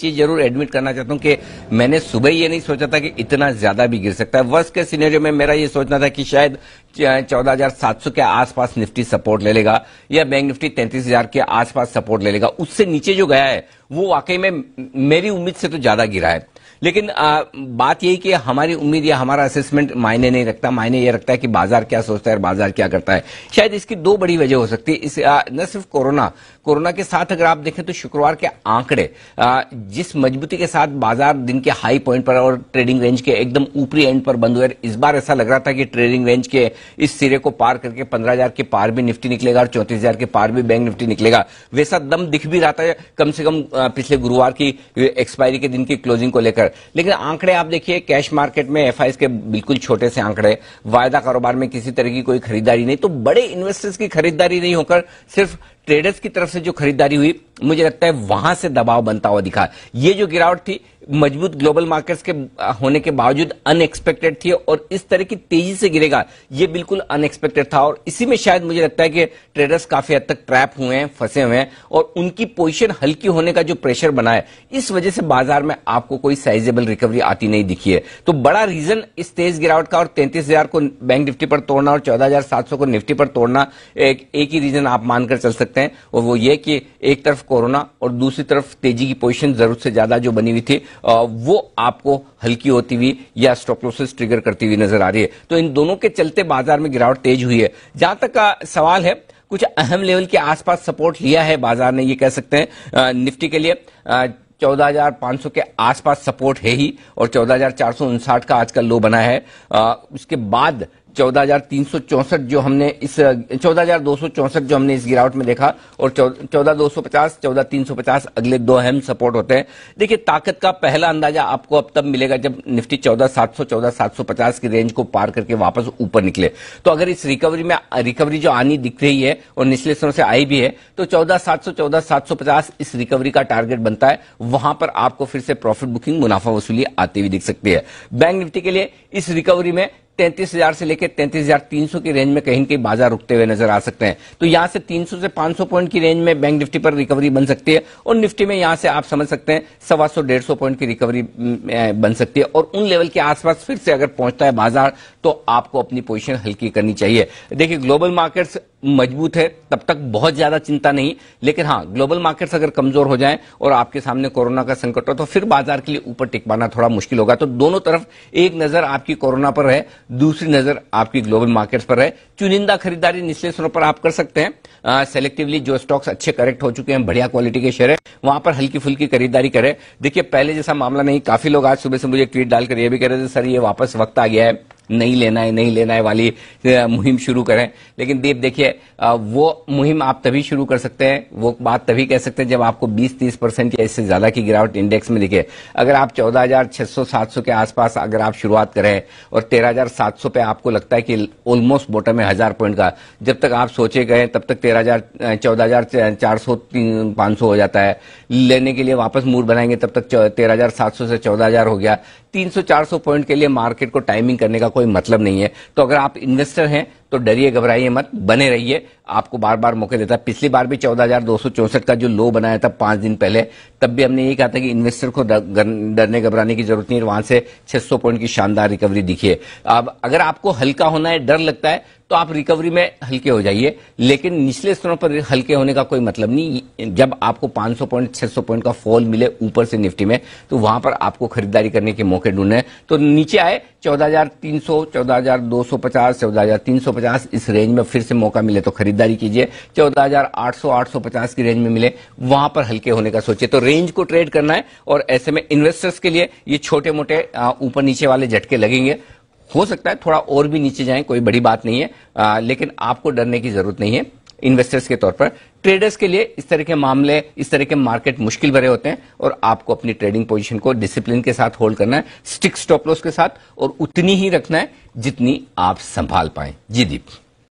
चीज जरूर एडमिट करना चाहता हूँ कि मैंने सुबह ये नहीं सोचा था कि इतना ज्यादा भी गिर सकता है वर्ष के सीनेरियो में मेरा ये सोचना था कि शायद चौदह के आसपास निफ्टी सपोर्ट ले लेगा या बैंक निफ्टी तैंतीस के आसपास सपोर्ट ले लेगा उससे नीचे जो गया है वो वाकई में मेरी उम्मीद से तो ज्यादा गिरा है लेकिन आ, बात यही कि हमारी उम्मीद या हमारा असेसमेंट मायने नहीं रखता मायने ये रखता है कि बाजार क्या सोचता है और बाजार क्या करता है शायद इसकी दो बड़ी वजह हो सकती है इस न सिर्फ कोरोना कोरोना के साथ अगर आप देखें तो शुक्रवार के आंकड़े जिस मजबूती के साथ बाजार दिन के हाई पॉइंट पर और ट्रेडिंग रेंज के एकदम ऊपरी एंड पर बंद हुए इस बार ऐसा लग रहा था कि ट्रेडिंग रेंज के इस सिरे को पार करके 15000 के पार भी निफ्टी निकलेगा और हजार के पार भी बैंक निफ्टी निकलेगा वैसा दम दिख भी रहा था कम से कम पिछले गुरुवार की एक्सपायरी के दिन की क्लोजिंग को लेकर लेकिन आंकड़े आप देखिए कैश मार्केट में एफ के बिल्कुल छोटे से आंकड़े वायदा कारोबार में किसी तरह की कोई खरीदारी नहीं तो बड़े इन्वेस्टर्स की खरीदारी नहीं होकर सिर्फ ट्रेडर्स की तरफ से जो खरीदारी हुई मुझे लगता है वहां से दबाव बनता हुआ दिखा ये जो गिरावट थी मजबूत ग्लोबल मार्केट्स के होने के बावजूद अनएक्सपेक्टेड थी और इस तरह की तेजी से गिरेगा ये बिल्कुल अनएक्सपेक्टेड था और इसी में शायद मुझे लगता है कि ट्रेडर्स काफी हद तक ट्रैप हुए हैं फंसे हुए हैं और उनकी पोजिशन हल्की होने का जो प्रेशर बना है इस वजह से बाजार में आपको कोई साइजेबल रिकवरी आती नहीं दिखी है तो बड़ा रीजन इस तेज गिरावट का और तैंतीस को बैंक निफ्टी पर तोड़ना और चौदह को निफ्टी पर तोड़ना एक, एक ही रीजन आप मानकर चल सकते हैं और वो ये कि एक तरफ कोरोना और दूसरी तरफ तेजी की पोजिशन जरूरत से ज्यादा जो बनी हुई थी वो आपको हल्की होती हुई या स्टॉपलोसेस ट्रिगर करती हुई नजर आ रही है तो इन दोनों के चलते बाजार में गिरावट तेज हुई है जहां तक सवाल है कुछ अहम लेवल के आसपास सपोर्ट लिया है बाजार ने ये कह सकते हैं निफ्टी के लिए चौदह के आसपास सपोर्ट है ही और चौदह का आज का लो बना है आ, उसके बाद चौदह हजार तीन सौ जो हमने इस चौदह हजार दो सौ जो हमने इस गिरावट में देखा और चौदह दो सौ पचास चौदह तीन सौ पचास अगले दो अहम सपोर्ट होते हैं देखिए ताकत का पहला अंदाजा आपको अब तब मिलेगा जब निफ्टी चौदह सात सौ चौदह सात सौ पचास की रेंज को पार करके वापस ऊपर निकले तो अगर इस रिकवरी में रिकवरी जो आनी दिख रही है और निचले स्तरों से आई भी है तो चौदह सात सौ चौदह सात सौ पचास इस रिकवरी का टारगेट बनता है वहां पर आपको फिर से प्रॉफिट बुकिंग मुनाफा वसूली आती हुई दिख सकती है बैंक निफ्टी के लिए इस रिकवरी में तैंतीस हजार से लेकर तैंतीस हजार तीन सौ की रेंज में कहीं कहीं बाजार रुकते हुए नजर आ सकते हैं तो यहाँ से तीन सौ से पांच सौ पॉइंट की रेंज में बैंक निफ्टी पर रिकवरी बन सकती है और निफ्टी में यहाँ से आप समझ सकते हैं सवा सौ डेढ़ सौ पॉइंट की रिकवरी बन सकती है और उन लेवल के आसपास फिर से अगर पहुंचता है बाजार तो आपको अपनी पोजिशन हल्की करनी चाहिए देखिए ग्लोबल मार्केट्स मजबूत है तब तक बहुत ज्यादा चिंता नहीं लेकिन हाँ ग्लोबल मार्केट्स अगर कमजोर हो जाएं और आपके सामने कोरोना का संकट हो तो फिर बाजार के लिए ऊपर टिक पाना थोड़ा मुश्किल होगा तो दोनों तरफ एक नजर आपकी कोरोना पर है दूसरी नजर आपकी ग्लोबल मार्केट्स पर है चुनिंदा खरीदारी निचले स्तरों पर आप कर सकते हैं सेलेक्टिवली जो स्टॉक्स अच्छे करेक्ट हो चुके हैं बढ़िया क्वालिटी के शेयर है वहां पर हल्की फुल्की खरीदारी करें देखिए पहले जैसा मामला नहीं काफी लोग आज सुबह से मुझे ट्वीट डालकर यह भी कह रहे थे सर ये वापस वक्त आ गया है नहीं लेना है नहीं लेना है वाली मुहिम शुरू करें लेकिन दीप देखिए वो मुहिम आप तभी शुरू कर सकते हैं वो बात तभी कह सकते हैं जब आपको 20-30 परसेंट या इससे ज़्यादा की गिरावट इंडेक्स में दिखे अगर आप 14,600-700 के आसपास अगर आप शुरुआत करें और 13,700 पे आपको लगता है कि ऑलमोस्ट बॉटम है हज़ार पॉइंट का जब तक आप सोचे गए तब तक तेरह हज़ार चौदह हज़ार चार सौ तीन सौ हो जाता है लेने के लिए वापस मूड बनाएंगे तब तक तेरह हज़ार सात सौ से चौदह हज़ार हो गया तीन सौ चार सौ पॉइंट के लिए मार्केट को टाइमिंग करने का कोई मतलब नहीं है तो अगर आप इन्वेस्टर हैं तो डरिए घबराइए मत बने रहिए आपको बार बार मौके देता है पिछली बार भी चौदह का जो लो बनाया था पांच दिन पहले तब भी हमने ये कहा था कि इन्वेस्टर को डरने घबराने की जरूरत नहीं है वहां से 600 पॉइंट की शानदार रिकवरी दिखी है अब अगर आपको हल्का होना है डर लगता है तो आप रिकवरी में हल्के हो जाइए लेकिन निचले स्तरों पर हल्के होने का कोई मतलब नहीं जब आपको 500 पॉइंट 600 पॉइंट का फॉल मिले ऊपर से निफ्टी में तो वहां पर आपको खरीदारी करने के मौके ढूंढने तो नीचे आए 14,300, 14,250, 14,350 इस रेंज में फिर से मौका मिले तो खरीदारी कीजिए 14,800, 850 की रेंज में मिले वहां पर हल्के होने का सोचिए तो रेंज को ट्रेड करना है और ऐसे में इन्वेस्टर्स के लिए ये छोटे मोटे ऊपर नीचे वाले झटके लगेंगे हो सकता है थोड़ा और भी नीचे जाएं कोई बड़ी बात नहीं है आ, लेकिन आपको डरने की जरूरत नहीं है इन्वेस्टर्स के तौर पर ट्रेडर्स के लिए इस तरह के मामले इस तरह के मार्केट मुश्किल भरे होते हैं और आपको अपनी ट्रेडिंग पोजीशन को डिसिप्लिन के साथ होल्ड करना है स्टिक स्टॉप लॉस के साथ और उतनी ही रखना है जितनी आप संभाल पाए जी दीप